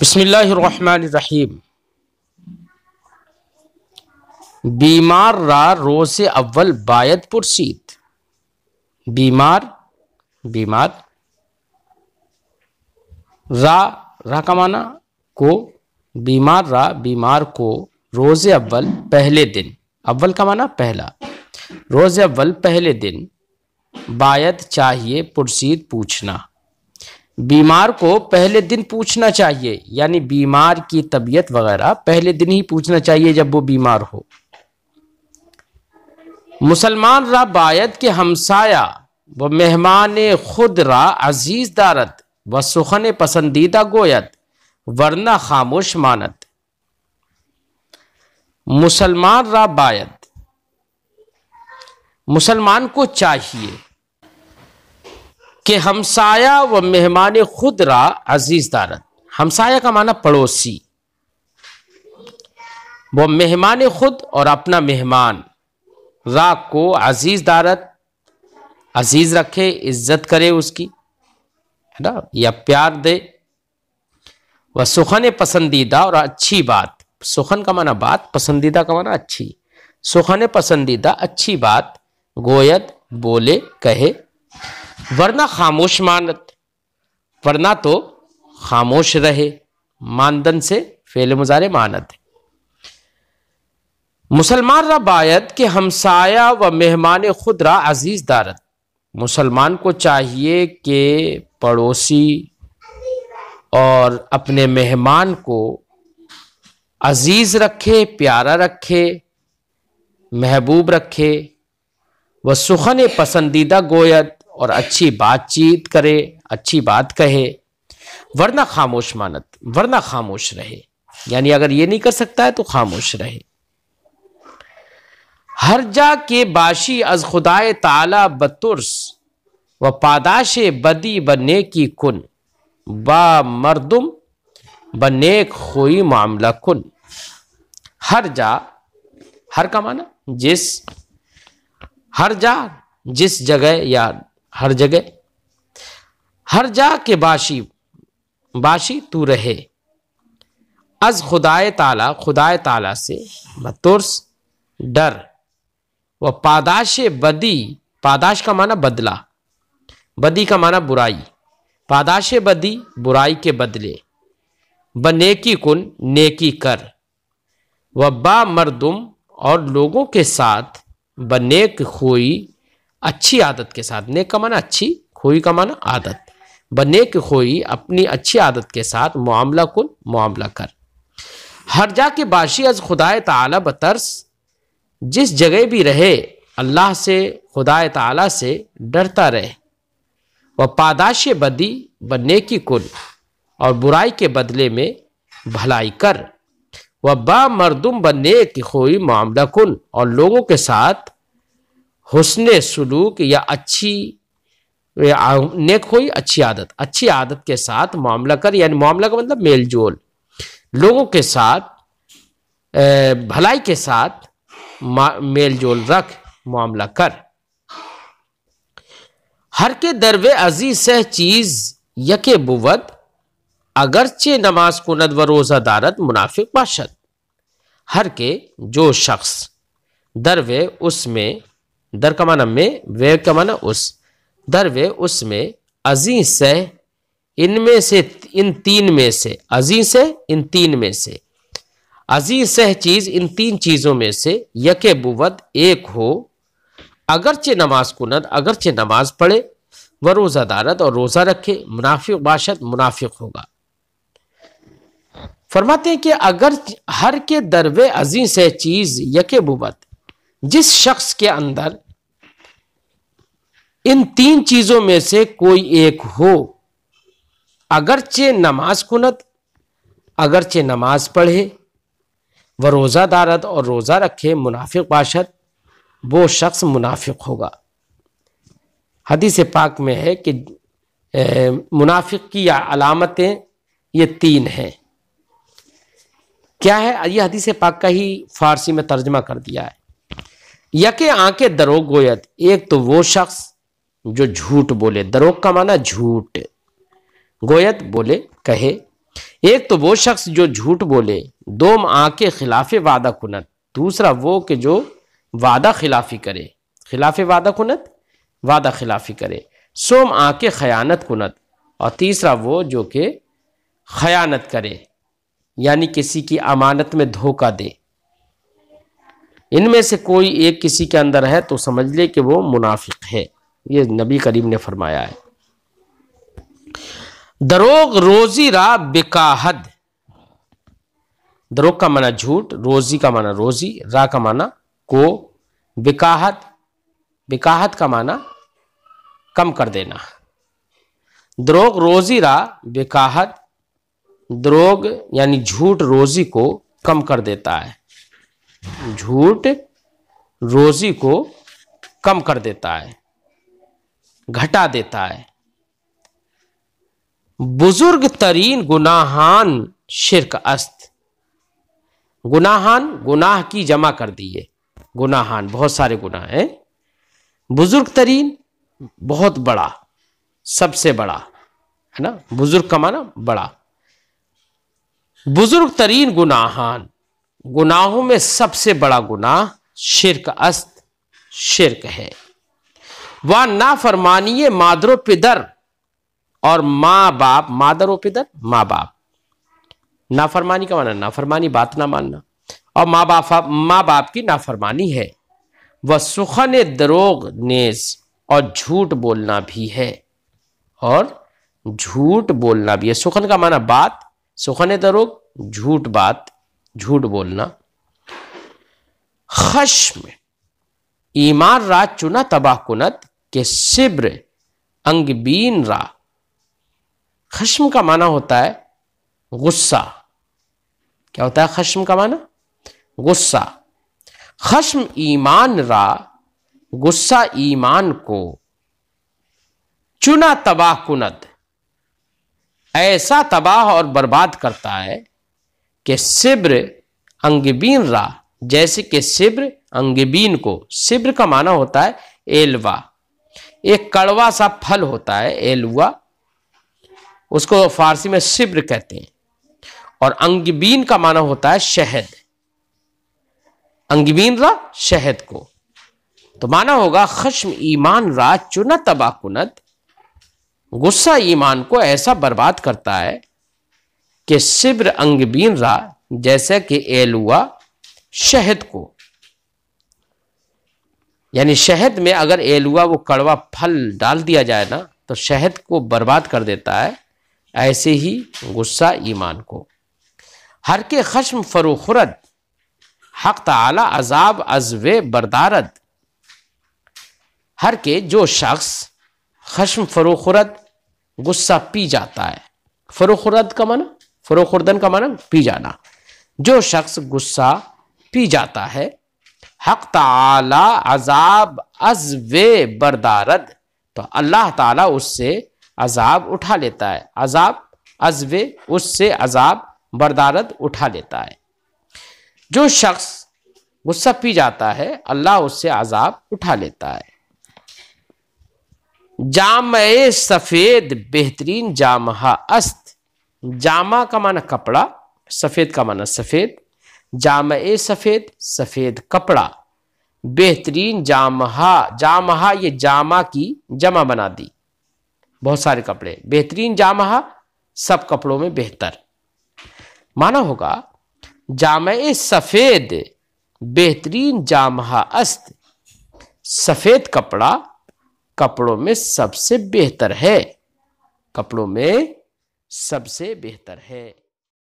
बसमीम बीमार रा रो से अव्वल बायत पुरसीत बीमार बीमार रा रा का माना को बीमार रा बीमार को रोज अव्वल पहले दिन अव्वल का माना पहला रोज अव्वल पहले दिन बायत चाहिए पुरसीद पूछना बीमार को पहले दिन पूछना चाहिए यानी बीमार की तबीयत वगैरह पहले दिन ही पूछना चाहिए जब वो बीमार हो मुसलमान रा बायत के हमसाया व मेहमान खुद रा अजीज दारत व सुखन पसंदीदा गोयत वरना खामोश मानत मुसलमान रा बायत मुसलमान को चाहिए कि हमसाया व मेहमान रा अजीज दारत हमसाया का माना पड़ोसी वो मेहमान खुद और अपना मेहमान रा को अजीज दारत अजीज रखे इज्जत करे उसकी है ना या प्यार दे वह सुखन पसंदीदा और अच्छी बात सुखन का माना बात पसंदीदा का माना अच्छी सुखन पसंदीदा अच्छी बात गोयत बोले कहे वरना खामोश मानत वरना तो खामोश रहे मानदन से फेल मुजारे मानत मुसलमान रा बायत के हमसाया व मेहमान खुद रा अजीज दारत मुसलमान को चाहिए कि पड़ोसी और अपने मेहमान को अजीज रखे प्यारा रखे महबूब रखे व सुखन पसंदीदा गोयत और अच्छी बातचीत करे अच्छी बात कहे वरना खामोश मानत वरना खामोश रहे यानी अगर ये नहीं कर सकता है तो खामोश रहे हर जा के बाशी अज खुदाए ताला बतुर्स व पादाश बदी बने की कुन बा मर्दुम ब खोई मामला कुन हर जा हर का माना जिस हर जा जिस जगह या हर जगह हर जा के बाशी बाशी तू रहे अज खुदाए ताला खुदाए ताला से मतुर्स डर व पादाश बदी पादाश का माना बदला बदी का माना बुराई पादाश बदी बुराई के बदले ब नेकी कुन नेकी कर व बा मरदुम और लोगों के साथ बनेक खोई अच्छी आदत के साथ नेक का माना अच्छी खोई का माना आदत की खोई अपनी अच्छी आदत के साथ मामला कुल मामला कर हर जा के बाशी अज खुदा तला बतर्स जिस जगह भी रहे अल्लाह से खुदा तला से डरता रहे व पादाश बदी बनने की कुल और बुराई के बदले में भलाई कर व बा मरदुम बनने की खोई मामला कुल और लोगों के साथ हुसन सलूक या अच्छी नेक हुई अच्छी आदत अच्छी आदत के साथ मामला कर यानी मामला का मतलब मेल जोल लोगों के साथ भलाई के साथ मेल जोल रख मामला कर हर के दरवे अजीज सह चीज यके बुवत अगरचे नमाज कुनद व रोज़ा दारत मुनाफिक बाशत हर के जो शख्स दरवे उसमें दर का माना में वे का माना उस दर वे उसमें अजी से इनमें से इन तीन में से अजी से इन तीन में से अजी सह चीज इन तीन चीजों में से यके बुवत एक हो अगरचे नमाज कुनत अगरचे नमाज पढ़े व रोजा दारत और रोजा रखे मुनाफिक बाशत मुनाफिक होगा फरमाते हैं कि अगर हर के दरवे अजी से चीज यके बुबत जिस शख्स के अंदर इन तीन चीजों में से कोई एक हो अगरचे नमाज कुनत अगरचे नमाज पढ़े व रोज़ा दारद और रोज़ा रखे मुनाफिक बाशत वो शख्स मुनाफिक होगा हदीस पाक में है कि मुनाफिक की अलामतें ये तीन हैं क्या है ये हदीस पाक का ही फारसी में तर्जमा कर दिया है यके आके दरोग गोयत एक तो वो शख्स जो झूठ बोले दरोग का माना झूठ गोयत बोले कहे एक तो वो शख्स जो झूठ बोले दो आके खिलाफ वादा कुनत दूसरा वो कि जो वादा खिलाफी करे खिलाफ वादा कुनत वादा खिलाफी करे सोम आके खयानत कुनत और तीसरा वो जो कि खयानत करे यानी किसी की अमानत में धोखा दे इनमें से कोई एक किसी के अंदर है तो समझ ले कि वो मुनाफिक है ये नबी करीम ने फरमाया है दरोग रोजी रा बिकाहद दरोग का माना झूठ रोजी का माना रोजी रा का माना को बिकाहत बिकाहत का माना कम कर देना द्रोग रोजी रा बिकाहत द्रोग यानी झूठ रोजी को कम कर देता है झूठ रोजी को कम कर देता है घटा देता है बुजुर्ग तरीन गुनाहान शिरक अस्त गुनाहान गुनाह की जमा कर दिए गुनाहान बहुत सारे गुनाह हैं बुजुर्ग तरीन बहुत बड़ा सबसे बड़ा है ना बुजुर्ग का माना बड़ा बुजुर्ग तरीन गुनाहान गुनाहों में सबसे बड़ा गुनाह शिरक अस्त शिरक है वह नाफरमानी मादरो पिदर और माँ बाप मादरो पिदर माँ बाप नाफरमानी का माना नाफरमानी बात ना मानना और माँ बाप माँ बाप की नाफरमानी है वह सुखन दरोग नेज और झूठ बोलना भी है और झूठ बोलना भी है सुखन का माना बात सुखन दरोग झूठ बात झूठ बोलना खश्म ईमार रा चुना तबाह कुनत के सिब्र अंगबीन रा खश्म का माना होता है गुस्सा क्या होता है खश्म का माना गुस्सा खश्म ईमान रा गुस्सा ईमान को चुना तबाह कुनत ऐसा तबाह और बर्बाद करता है के सिब्र अंगबीन रा जैसे कि सिब्र अंगबीन को सिब्र का माना होता है एलवा एक कड़वा सा फल होता है एलुआ उसको फारसी में सिब्र कहते हैं और अंगबीन का माना होता है शहद अंगबीन रा शहद को तो माना होगा खश्म ईमान रा चुना तबाकुनत गुस्सा ईमान को ऐसा बर्बाद करता है के शिब्र अंगबीन रा जैसे कि एलुआ शहद को यानी शहद में अगर एलुआ वो कड़वा फल डाल दिया जाए ना तो शहद को बर्बाद कर देता है ऐसे ही गुस्सा ईमान को हर के खश्म फरूखरद हक तला अजाब अजव बरदारद हर के जो शख्स खश्म फरूखरद गुस्सा पी जाता है फरूखरद का माना फरोखुर्दन का माना पी जाना जो शख्स गुस्सा पी जाता है हक ताला अजाब अजवे बरदारद तो अल्लाह ताला उससे अजाब उठा लेता है अजाब अजवे उससे अजाब बरदारद उठा लेता है जो शख्स गुस्सा पी जाता है अल्लाह उससे अजाब उठा लेता है जाम सफ़ेद बेहतरीन जामहा अस्त जामा का माना कपड़ा सफेद का माना सफेद जाम ए सफेद सफेद कपड़ा बेहतरीन जामहा जामहा ये जामा की जमा बना दी बहुत सारे कपड़े बेहतरीन जामहा सब कपड़ों में बेहतर माना होगा जाम सफेद बेहतरीन जामहा अस्त सफेद कपड़ा कपड़ों में सबसे बेहतर है कपड़ों में सबसे बेहतर है